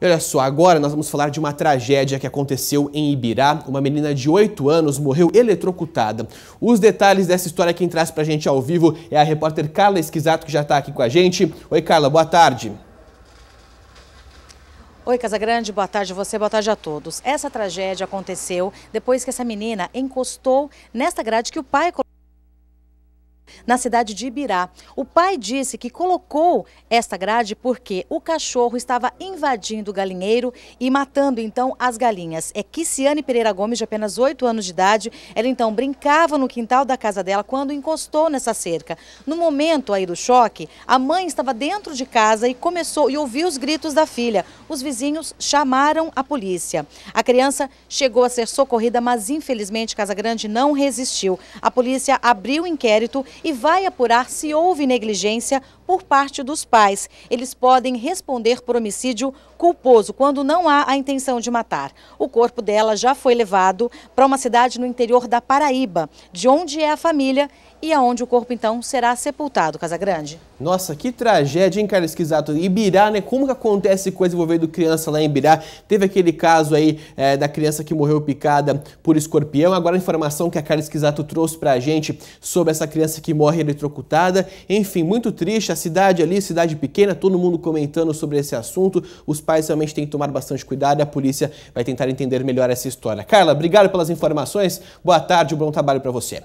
Olha só, agora nós vamos falar de uma tragédia que aconteceu em Ibirá. Uma menina de 8 anos morreu eletrocutada. Os detalhes dessa história quem traz pra gente ao vivo é a repórter Carla Esquisato, que já tá aqui com a gente. Oi, Carla, boa tarde. Oi, Casagrande, boa tarde a você, boa tarde a todos. Essa tragédia aconteceu depois que essa menina encostou nesta grade que o pai colocou na cidade de Ibirá. O pai disse que colocou esta grade porque o cachorro estava invadindo o galinheiro e matando então as galinhas. É Kiciane Pereira Gomes, de apenas 8 anos de idade, ela então brincava no quintal da casa dela quando encostou nessa cerca. No momento aí do choque, a mãe estava dentro de casa e começou e ouviu os gritos da filha. Os vizinhos chamaram a polícia. A criança chegou a ser socorrida, mas infelizmente Casa Grande não resistiu. A polícia abriu o inquérito e vai apurar se houve negligência por parte dos pais. Eles podem responder por homicídio culposo, quando não há a intenção de matar. O corpo dela já foi levado para uma cidade no interior da Paraíba, de onde é a família e aonde o corpo então será sepultado, Casagrande. Nossa, que tragédia, hein, cara esquisito. Ibirá, né? Como que acontece coisa envolvendo criança lá em Ibirá? Teve aquele caso aí é, da criança que morreu picada por escorpião. Agora a informação que a cara esquisato trouxe pra gente sobre essa criança que morre eletrocutada. Enfim, muito triste. A cidade ali, cidade pequena, todo mundo comentando sobre esse assunto. Os pais realmente têm que tomar bastante cuidado e a polícia vai tentar entender melhor essa história. Carla, obrigado pelas informações. Boa tarde, um bom trabalho para você.